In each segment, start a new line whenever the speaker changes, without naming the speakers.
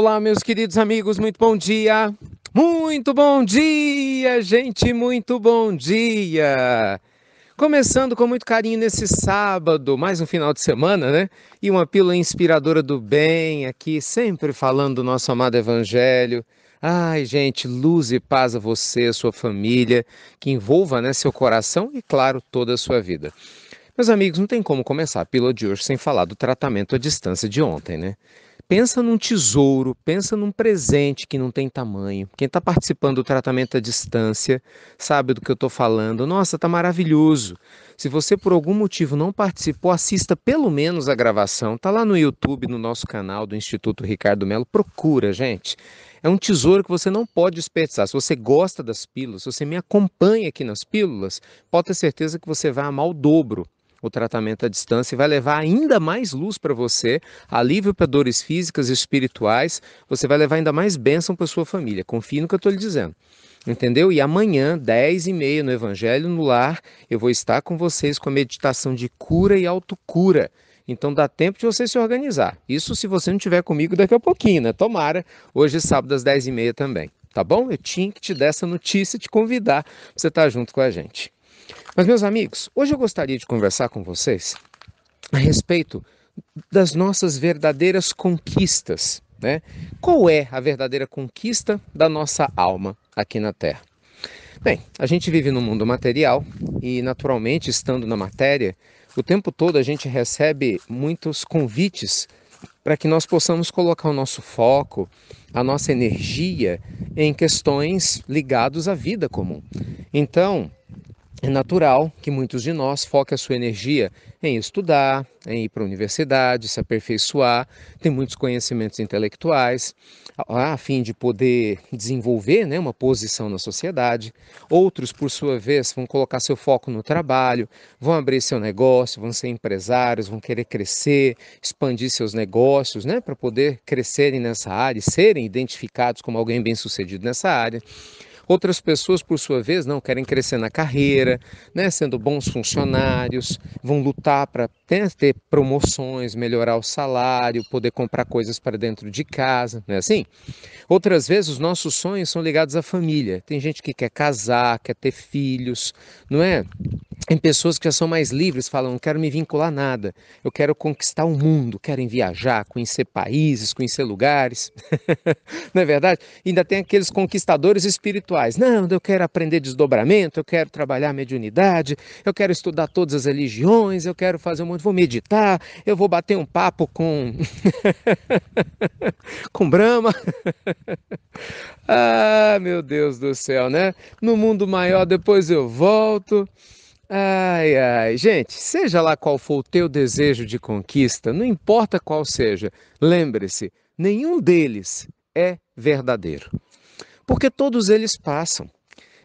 Olá, meus queridos amigos, muito bom dia. Muito bom dia, gente, muito bom dia. Começando com muito carinho nesse sábado, mais um final de semana, né? E uma pílula inspiradora do bem aqui, sempre falando do nosso amado evangelho. Ai, gente, luz e paz a você, a sua família, que envolva, né, seu coração e claro, toda a sua vida. Meus amigos, não tem como começar a pílula de hoje sem falar do tratamento à distância de ontem, né? pensa num tesouro, pensa num presente que não tem tamanho. Quem está participando do tratamento à distância sabe do que eu estou falando. Nossa, tá maravilhoso. Se você por algum motivo não participou, assista pelo menos a gravação. Tá lá no YouTube, no nosso canal do Instituto Ricardo Melo. Procura, gente. É um tesouro que você não pode desperdiçar. Se você gosta das pílulas, se você me acompanha aqui nas pílulas, pode ter certeza que você vai amar o dobro o tratamento à distância e vai levar ainda mais luz para você, alívio para dores físicas e espirituais, você vai levar ainda mais bênção para sua família. Confie no que eu estou lhe dizendo. Entendeu? E amanhã, 10 e meia, no Evangelho no Lar, eu vou estar com vocês com a meditação de cura e autocura. Então dá tempo de você se organizar. Isso se você não estiver comigo daqui a pouquinho, né? Tomara. Hoje, sábado, às 10h30 também. Tá bom? Eu tinha que te dar essa notícia e te convidar para você estar tá junto com a gente. Mas, meus amigos, hoje eu gostaria de conversar com vocês a respeito das nossas verdadeiras conquistas. Né? Qual é a verdadeira conquista da nossa alma aqui na Terra? Bem, a gente vive no mundo material e, naturalmente, estando na matéria, o tempo todo a gente recebe muitos convites para que nós possamos colocar o nosso foco, a nossa energia em questões ligadas à vida comum. Então, é natural que muitos de nós foquem a sua energia em estudar, em ir para a universidade, se aperfeiçoar, ter muitos conhecimentos intelectuais, a, a fim de poder desenvolver né, uma posição na sociedade. Outros, por sua vez, vão colocar seu foco no trabalho, vão abrir seu negócio, vão ser empresários, vão querer crescer, expandir seus negócios, né, para poder crescerem nessa área e serem identificados como alguém bem sucedido nessa área. Outras pessoas, por sua vez, não querem crescer na carreira, né, sendo bons funcionários, vão lutar para né, ter promoções, melhorar o salário, poder comprar coisas para dentro de casa, não é assim? Outras vezes, os nossos sonhos são ligados à família. Tem gente que quer casar, quer ter filhos, não é? em pessoas que já são mais livres, falam, não quero me vincular a nada, eu quero conquistar o mundo, querem viajar, conhecer países, conhecer lugares. não é verdade? Ainda tem aqueles conquistadores espirituais. Não, eu quero aprender desdobramento, eu quero trabalhar mediunidade, eu quero estudar todas as religiões, eu quero fazer um monte, vou meditar, eu vou bater um papo com com Brahma. ah, meu Deus do céu, né? No mundo maior depois eu volto. Ai, ai, gente, seja lá qual for o teu desejo de conquista, não importa qual seja, lembre-se, nenhum deles é verdadeiro. Porque todos eles passam.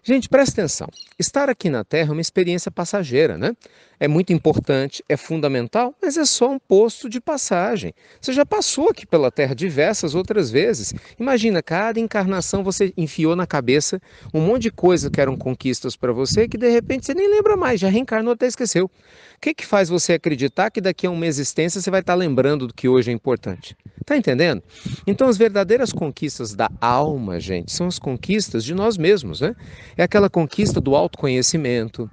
Gente, presta atenção. Estar aqui na Terra é uma experiência passageira, né? É muito importante, é fundamental, mas é só um posto de passagem. Você já passou aqui pela Terra diversas outras vezes. Imagina, cada encarnação você enfiou na cabeça um monte de coisa que eram conquistas para você que de repente você nem lembra mais, já reencarnou até esqueceu. O que, que faz você acreditar que daqui a uma existência você vai estar lembrando do que hoje é importante? Tá entendendo? Então, as verdadeiras conquistas da alma, gente, são as conquistas de nós mesmos, né? É aquela conquista do autoconhecimento,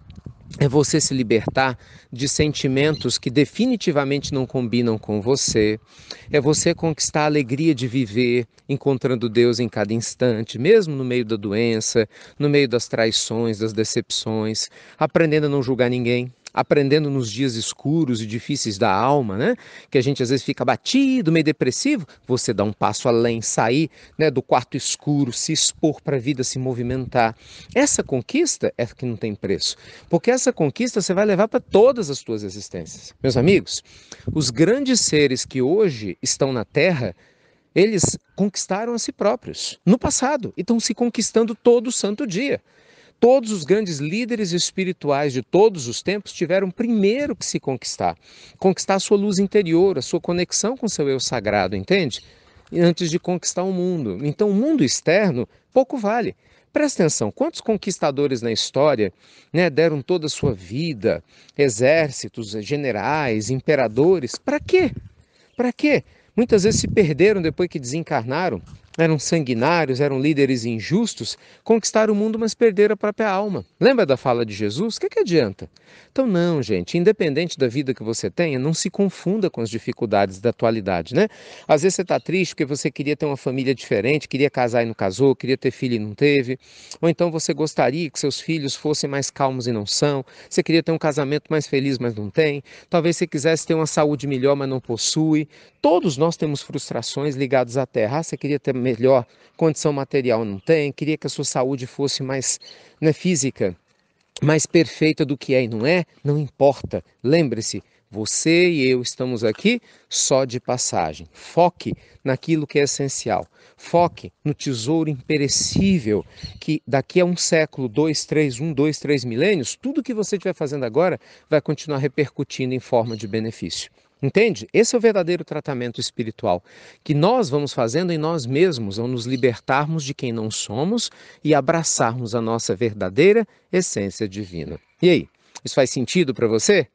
é você se libertar de sentimentos que definitivamente não combinam com você. É você conquistar a alegria de viver, encontrando Deus em cada instante, mesmo no meio da doença, no meio das traições, das decepções, aprendendo a não julgar ninguém, aprendendo nos dias escuros e difíceis da alma, né? Que a gente às vezes fica batido, meio depressivo, você dá um passo além, sair, né, do quarto escuro, se expor para a vida, se movimentar. Essa conquista é que não tem preço, porque essa conquista você vai levar para todas as suas existências. Meus amigos, os grandes seres que hoje estão na Terra, eles conquistaram a si próprios no passado e estão se conquistando todo santo dia. Todos os grandes líderes espirituais de todos os tempos tiveram primeiro que se conquistar, conquistar a sua luz interior, a sua conexão com seu eu sagrado, entende? Antes de conquistar o mundo. Então, o mundo externo pouco vale. Presta atenção, quantos conquistadores na história né, deram toda a sua vida, exércitos, generais, imperadores, para quê? Para quê? Muitas vezes se perderam depois que desencarnaram, eram sanguinários, eram líderes injustos, conquistaram o mundo, mas perderam a própria alma. Lembra da fala de Jesus? O que, é que adianta? Então, não, gente, independente da vida que você tenha, não se confunda com as dificuldades da atualidade, né? Às vezes você está triste porque você queria ter uma família diferente, queria casar e não casou, queria ter filho e não teve, ou então você gostaria que seus filhos fossem mais calmos e não são, você queria ter um casamento mais feliz, mas não tem, talvez você quisesse ter uma saúde melhor, mas não possui. Todos nós temos frustrações ligadas à terra. Ah, você queria ter melhor, condição material não tem, queria que a sua saúde fosse mais né, física, mais perfeita do que é e não é, não importa. Lembre-se, você e eu estamos aqui só de passagem. Foque naquilo que é essencial. Foque no tesouro imperecível que daqui a um século, dois, três, um, dois, três milênios, tudo que você estiver fazendo agora vai continuar repercutindo em forma de benefício. Entende? Esse é o verdadeiro tratamento espiritual que nós vamos fazendo em nós mesmos ao nos libertarmos de quem não somos e abraçarmos a nossa verdadeira essência divina. E aí, isso faz sentido para você?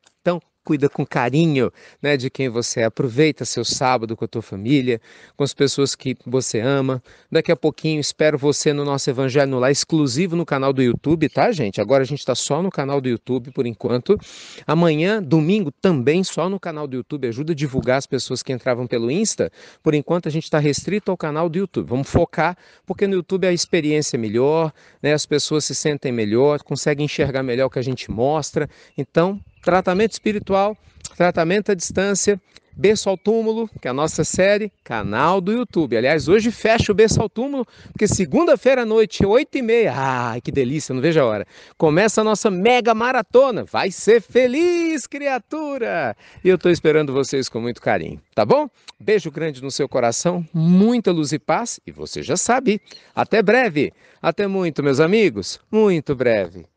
cuida com carinho né, de quem você é. Aproveita seu sábado com a tua família, com as pessoas que você ama. Daqui a pouquinho espero você no nosso Evangelho no Lá, exclusivo no canal do YouTube, tá, gente? Agora a gente está só no canal do YouTube por enquanto. Amanhã, domingo, também só no canal do YouTube. Ajuda a divulgar as pessoas que entravam pelo Insta. Por enquanto a gente está restrito ao canal do YouTube. Vamos focar, porque no YouTube a experiência é melhor, né? as pessoas se sentem melhor, conseguem enxergar melhor o que a gente mostra. Então, tratamento espiritual, tratamento à distância, Berço ao Túmulo, que é a nossa série, canal do YouTube. Aliás, hoje fecha o Berço ao Túmulo, porque segunda-feira à noite, 8 e meia, ai que delícia, não vejo a hora, começa a nossa mega maratona. Vai ser feliz, criatura! E eu estou esperando vocês com muito carinho, tá bom? Beijo grande no seu coração, muita luz e paz, e você já sabe. Até breve! Até muito, meus amigos, muito breve!